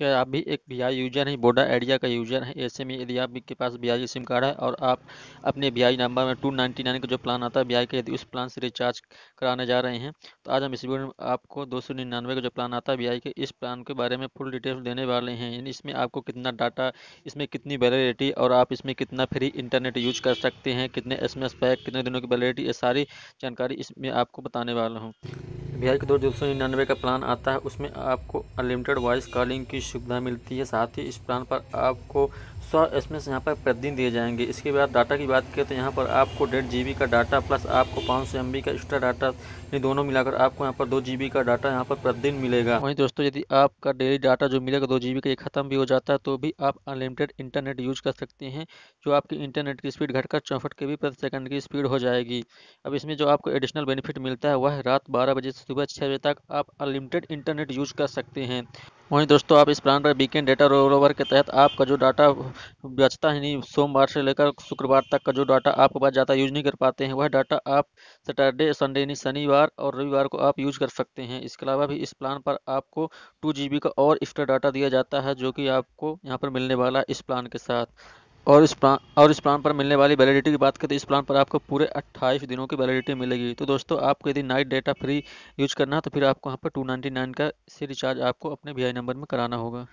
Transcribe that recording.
क्या आप भी एक वी यूजर हैं बोडा एरिया का यूजर हैं ऐसे में यदि आपके पास वी सिम कार्ड है और आप अपने वी नंबर में टू नाइन्टी नाइन का जो प्लान आता है वी का यदि उस प्लान से रिचार्ज कराने जा रहे हैं तो आज हम इस वीडियो में आपको दो सौ निन्यानवे का जो प्लान आता है वी के इस प्लान के बारे में फुल डिटेल्स देने वाले हैं यानी इसमें आपको कितना डाटा इसमें कितनी वैलिडिटी और आप इसमें कितना फ्री इंटरनेट यूज कर सकते हैं कितने एस पैक कितने दिनों की वैलिडिटी ये सारी जानकारी इसमें आपको बताने वाला हूँ बिहार के दो सौ निन्यानवे का प्लान आता है उसमें आपको अनलिमिटेड वॉइस कॉलिंग की सुविधा मिलती है साथ ही इस प्लान पर आपको सौ एस एम एस यहाँ पर प्रतिदिन दिए जाएंगे इसके बाद डाटा की बात करें तो यहाँ पर आपको डेढ़ जी बी का डाटा प्लस आपको पाँच सौ एम बी का एक्स्ट्रा डाटा ये दोनों मिलाकर आपको यहाँ पर दो जी बी का डाटा यहाँ पर प्रतिदिन मिलेगा वहीं दोस्तों यदि आपका डेली डाटा जो मिलेगा दो जी बी का ये खत्म भी हो जाता है तो भी आप अनलिमिटेड इंटरनेट यूज कर सकते हैं जो आपकी इंटरनेट की स्पीड घटकर चौंसठ के बी प्रति सेकंड की स्पीड हो जाएगी अब इसमें जो आपको एडिशनल बेनिफिट मिलता है वह रात बारह बजे से सुबह छः बजे तक आप अनलिमिटेड इंटरनेट यूज कर सकते हैं वहीं दोस्तों आप इस प्लान पर वीकेंड डेटा रोल ओवर के तहत आपका जो डाटा बचता ही नहीं सोमवार से लेकर शुक्रवार तक का जो डाटा आपके पास ज़्यादा यूज नहीं कर पाते हैं वह डाटा आप सैटरडे संडे यानी शनिवार और रविवार को आप यूज कर सकते हैं इसके अलावा भी इस प्लान पर आपको टू का और एक्स्ट्रा डाटा दिया जाता है जो कि आपको यहाँ पर मिलने वाला इस प्लान के साथ और इस प्लान और इस प्लान पर मिलने वाली वैलिडिटी की बात करें तो इस प्लान पर आपको पूरे 28 दिनों की वैलिडिटी मिलेगी तो दोस्तों आपको यदि नाइट डेटा फ्री यूज करना है तो फिर आपको यहाँ पर 299 का से रिचार्ज आपको अपने वी नंबर में कराना होगा